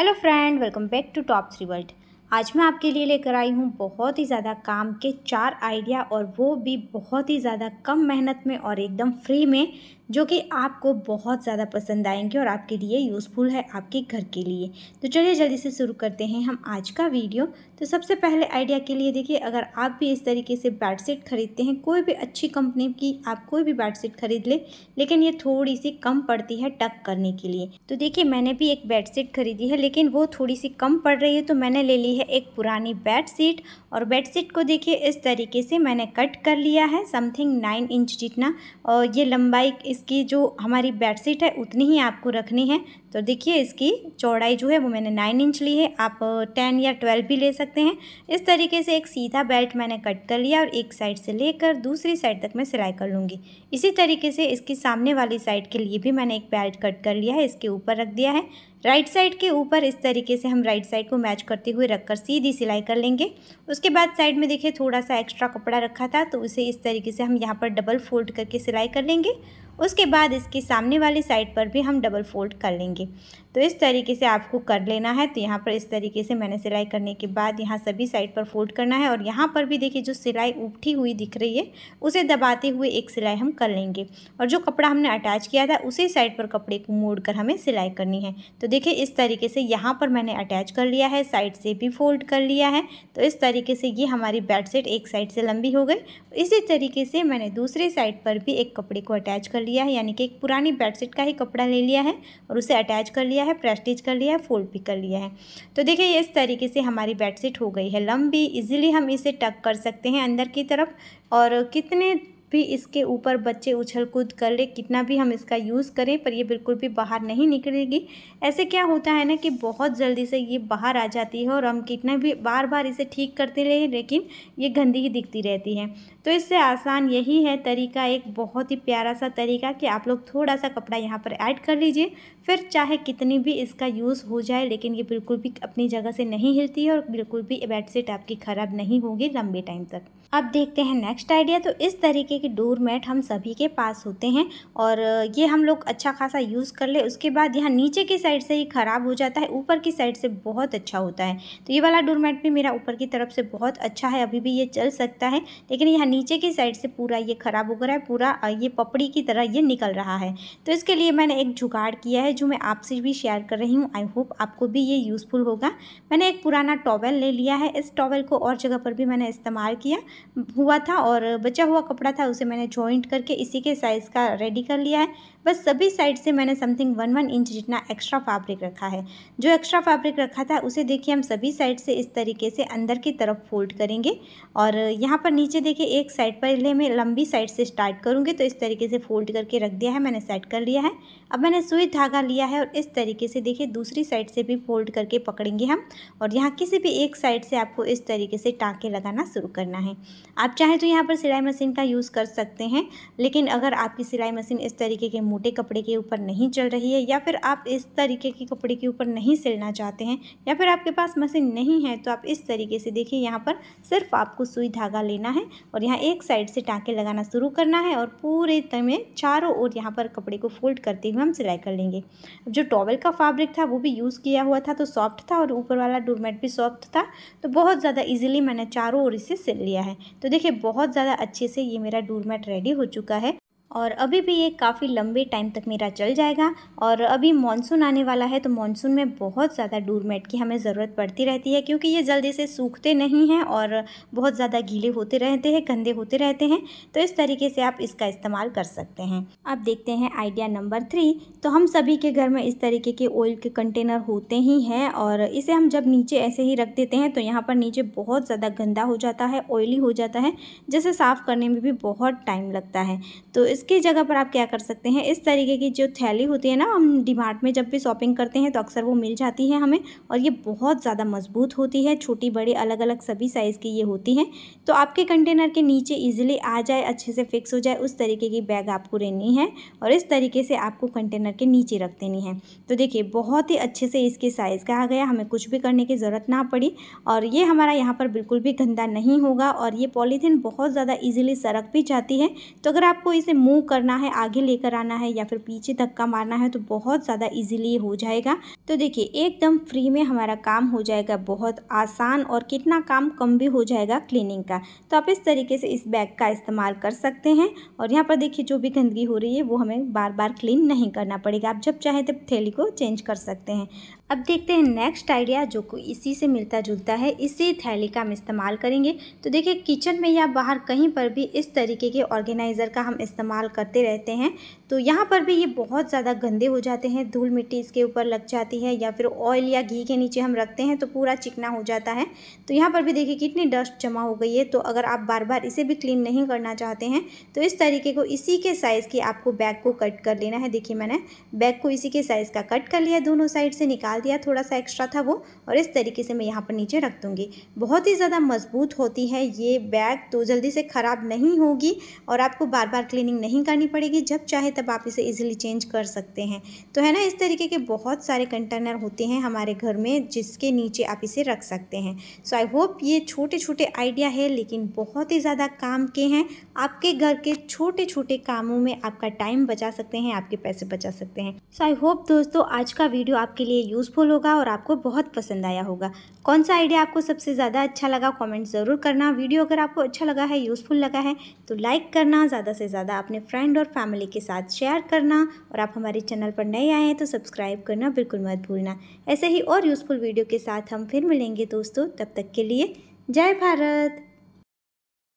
hello friend welcome back to top three world आज मैं आपके लिए लेकर आई हूँ बहुत ही ज़्यादा काम के चार आइडिया और वो भी बहुत ही ज़्यादा कम मेहनत में और एकदम फ्री में जो कि आपको बहुत ज़्यादा पसंद आएंगे और आपके लिए यूज़फुल है आपके घर के लिए तो चलिए जल्दी से शुरू करते हैं हम आज का वीडियो तो सबसे पहले आइडिया के लिए देखिए अगर आप भी इस तरीके से बेडशीट ख़रीदते हैं कोई भी अच्छी कंपनी की आप कोई भी बेडशीट ख़रीद ले, लेकिन ये थोड़ी सी कम पड़ती है टक करने के लिए तो देखिए मैंने भी एक बेड खरीदी है लेकिन वो थोड़ी सी कम पड़ रही है तो मैंने ले ली है एक पुरानी बेड और बेड को देखिए इस तरीके से मैंने कट कर लिया है समथिंग नाइन इंच जितना और ये लंबाई इस इसकी जो हमारी बेडशीट है उतनी ही आपको रखनी है तो देखिए इसकी चौड़ाई जो है वो मैंने नाइन इंच ली है आप टेन या ट्वेल्व भी ले सकते हैं इस तरीके से एक सीधा बेल्ट मैंने कट कर लिया और एक साइड से लेकर दूसरी साइड तक मैं सिलाई कर लूँगी इसी तरीके से इसकी सामने वाली साइड के लिए भी मैंने एक बेल्ट कट कर लिया है इसके ऊपर रख दिया है राइट साइड के ऊपर इस तरीके से हम राइट साइड को मैच करते हुए रखकर सीधी सिलाई कर लेंगे उसके बाद साइड में देखिए थोड़ा सा एक्स्ट्रा कपड़ा रखा था तो उसे इस तरीके से हम यहाँ पर डबल फोल्ड करके सिलाई कर लेंगे उसके बाद इसके सामने वाली साइड पर भी हम डबल फोल्ड कर लेंगे तो इस तरीके से आपको कर लेना है तो यहाँ पर इस तरीके से मैंने सिलाई करने के बाद यहाँ सभी साइड पर फोल्ड करना है और यहाँ पर भी देखिए जो सिलाई उठी हुई दिख रही है उसे दबाते हुए एक सिलाई हम कर लेंगे और जो कपड़ा हमने अटैच किया था उसी साइड पर कपड़े को मोड़ कर हमें सिलाई करनी है तो देखिए इस तरीके से यहाँ पर मैंने अटैच कर लिया है साइड से भी फोल्ड कर लिया है तो इस तरीके से ये हमारी बेड सेट एक साइड से लंबी हो गई इसी तरीके से मैंने दूसरे साइड पर भी एक कपड़े को अटैच कर लिया है यानी कि एक पुरानी बेडशीट का ही कपड़ा ले लिया है और उसे अटैच कर लिया लिया है प्रेस्टिज कर लिया है फोल्ड भी कर लिया है तो देखिए इस तरीके से हमारी बेडशीट हो गई है लंबी इजीली हम इसे टक कर सकते हैं अंदर की तरफ और कितने भी इसके ऊपर बच्चे उछल कूद कर ले कितना भी हम इसका यूज़ करें पर ये बिल्कुल भी बाहर नहीं निकलेगी ऐसे क्या होता है ना कि बहुत जल्दी से ये बाहर आ जाती है और हम कितना भी बार बार इसे ठीक करते रहे लेकिन ये गंदी ही दिखती रहती है तो इससे आसान यही है तरीका एक बहुत ही प्यारा सा तरीका कि आप लोग थोड़ा सा कपड़ा यहाँ पर ऐड कर लीजिए फिर चाहे कितनी भी इसका यूज़ हो जाए लेकिन ये बिल्कुल भी अपनी जगह से नहीं हिलती है और बिल्कुल भी बेडशीट आपकी ख़राब नहीं होगी लंबे टाइम तक अब देखते हैं नेक्स्ट आइडिया तो इस तरीके कि डोर मैट हम सभी के पास होते हैं और ये हम लोग अच्छा खासा यूज़ कर ले उसके बाद यहाँ नीचे की साइड से ही ख़राब हो जाता है ऊपर की साइड से बहुत अच्छा होता है तो ये वाला डोर मैट भी मेरा ऊपर की तरफ से बहुत अच्छा है अभी भी ये चल सकता है लेकिन यहाँ नीचे की साइड से पूरा ये ख़राब हो गया है पूरा ये पपड़ी की तरह ये निकल रहा है तो इसके लिए मैंने एक जुगाड़ किया है जो मैं आपसे भी शेयर कर रही हूँ आई होप आपको भी ये यूज़फुल होगा मैंने एक पुराना टॉवेल ले लिया है इस टॉवेल को और जगह पर भी मैंने इस्तेमाल किया हुआ था और बचा हुआ कपड़ा था उसे मैंने जॉइंट करके इसी के साइज़ का रेडी कर लिया है बस सभी साइड से मैंने समथिंग वन वन इंच जितना एक्स्ट्रा फैब्रिक रखा है जो एक्स्ट्रा फैब्रिक रखा था उसे देखिए हम सभी साइड से इस तरीके से अंदर की तरफ फोल्ड करेंगे और यहाँ पर नीचे देखिए एक साइड पर ले मैं लंबी साइड से स्टार्ट करूँगी तो इस तरीके से फोल्ड करके रख दिया है मैंने सेट कर लिया है अब मैंने सुई धागा लिया है और इस तरीके से देखिए दूसरी साइड से भी फोल्ड करके पकड़ेंगे हम और यहाँ किसी भी एक साइड से आपको इस तरीके से टाँके लगाना शुरू करना है आप चाहें तो यहाँ पर सिलाई मशीन का यूज़ कर सकते हैं लेकिन अगर आपकी सिलाई मशीन इस तरीके के मोटे कपड़े के ऊपर नहीं चल रही है या फिर आप इस तरीके के कपड़े के ऊपर नहीं सिलना चाहते हैं या फिर आपके पास मशीन नहीं है तो आप इस तरीके से देखिए यहाँ पर सिर्फ आपको सुई धागा लेना है और यहाँ एक साइड से टाँके लगाना शुरू करना है और पूरे तमें चारों ओर यहाँ पर कपड़े को फोल्ड करते हुए हम सिलाई कर लेंगे जो टॉवल का फैब्रिक था वो भी यूज़ किया हुआ था तो सॉफ्ट था और ऊपर वाला डोरमेट भी सॉफ्ट था तो बहुत ज़्यादा इजीली मैंने चारों ओर इसे सिल लिया है तो देखिए बहुत ज़्यादा अच्छे से ये मेरा दूरमेट रेडी हो चुका है और अभी भी ये काफ़ी लंबे टाइम तक मेरा चल जाएगा और अभी मानसून आने वाला है तो मानसून में बहुत ज़्यादा डूरमेट की हमें ज़रूरत पड़ती रहती है क्योंकि ये जल्दी से सूखते नहीं हैं और बहुत ज़्यादा गीले होते रहते हैं गंदे होते रहते हैं तो इस तरीके से आप इसका इस्तेमाल कर सकते हैं अब देखते हैं आइडिया नंबर थ्री तो हम सभी के घर में इस तरीके के ऑयल के कंटेनर होते ही हैं और इसे हम जब नीचे ऐसे ही रख देते हैं तो यहाँ पर नीचे बहुत ज़्यादा गंदा हो जाता है ऑयली हो जाता है जिसे साफ़ करने में भी बहुत टाइम लगता है तो इस इसकी जगह पर आप क्या कर सकते हैं इस तरीके की जो थैली होती है ना हम डिमार्ट में जब भी शॉपिंग करते हैं तो अक्सर वो मिल जाती है हमें और ये बहुत ज़्यादा मजबूत होती है छोटी बड़ी अलग अलग सभी साइज़ की ये होती हैं तो आपके कंटेनर के नीचे ईजिली आ जाए अच्छे से फिक्स हो जाए उस तरीके की बैग आपको लेनी है और इस तरीके से आपको कंटेनर के नीचे रख देनी है तो देखिए बहुत ही अच्छे से इसके साइज़ का आ गया हमें कुछ भी करने की ज़रूरत ना पड़ी और ये हमारा यहाँ पर बिल्कुल भी गंदा नहीं होगा और ये पॉलीथीन बहुत ज़्यादा ईजिली सरक भी जाती है तो अगर आपको इसे मूव करना है आगे लेकर आना है या फिर पीछे धक्का मारना है तो बहुत ज़्यादा इजीली हो जाएगा तो देखिए एकदम फ्री में हमारा काम हो जाएगा बहुत आसान और कितना काम कम भी हो जाएगा क्लीनिंग का तो आप इस तरीके से इस बैग का इस्तेमाल कर सकते हैं और यहाँ पर देखिए जो भी गंदगी हो रही है वो हमें बार बार क्लीन नहीं करना पड़ेगा आप जब चाहें तब थैली को चेंज कर सकते हैं अब देखते हैं नेक्स्ट आइडिया जो कि इसी से मिलता जुलता है इसी थैली का हम इस्तेमाल करेंगे तो देखिए किचन में या बाहर कहीं पर भी इस तरीके के ऑर्गेनाइज़र का हम इस्तेमाल करते रहते हैं तो यहाँ पर भी ये बहुत ज़्यादा गंदे हो जाते हैं धूल मिट्टी इसके ऊपर लग जाती है या फिर ऑयल या घी के नीचे हम रखते हैं तो पूरा चिकना हो जाता है तो यहाँ पर भी देखिए कितनी डस्ट जमा हो गई है तो अगर आप बार बार इसे भी क्लीन नहीं करना चाहते हैं तो इस तरीके को इसी के साइज़ की आपको बैग को कट कर लेना है देखिए मैंने बैग को इसी के साइज़ का कट कर लिया दोनों साइड से निकाल डाल दिया थोड़ा सा एक्स्ट्रा था वो और इस तरीके से मैं यहाँ पर नीचे रख दूँगी बहुत ही ज़्यादा मजबूत होती है ये बैग तो जल्दी से ख़राब नहीं होगी और आपको बार बार क्लीनिंग नहीं करनी पड़ेगी जब चाहे तब आप इसे ईजिली चेंज कर सकते हैं तो है ना इस तरीके के बहुत सारे कंटेनर होते हैं हमारे घर में जिसके नीचे आप इसे रख सकते हैं सो आई होप ये छोटे छोटे आइडिया है लेकिन बहुत ही ज़्यादा काम के हैं आपके घर के छोटे छोटे कामों में आपका टाइम बचा सकते हैं आपके पैसे बचा सकते हैं सो आई होप दोस्तों आज का वीडियो आपके लिए यूज़ यूज़फुल होगा और आपको बहुत पसंद आया होगा कौन सा आइडिया आपको सबसे ज़्यादा अच्छा लगा कमेंट ज़रूर करना वीडियो अगर आपको अच्छा लगा है यूज़फुल लगा है तो लाइक करना ज़्यादा से ज़्यादा अपने फ्रेंड और फैमिली के साथ शेयर करना और आप हमारे चैनल पर नए आए हैं तो सब्सक्राइब करना बिल्कुल मत भूलना ऐसे ही और यूज़फुल वीडियो के साथ हम फिर मिलेंगे दोस्तों तब तक के लिए जय भारत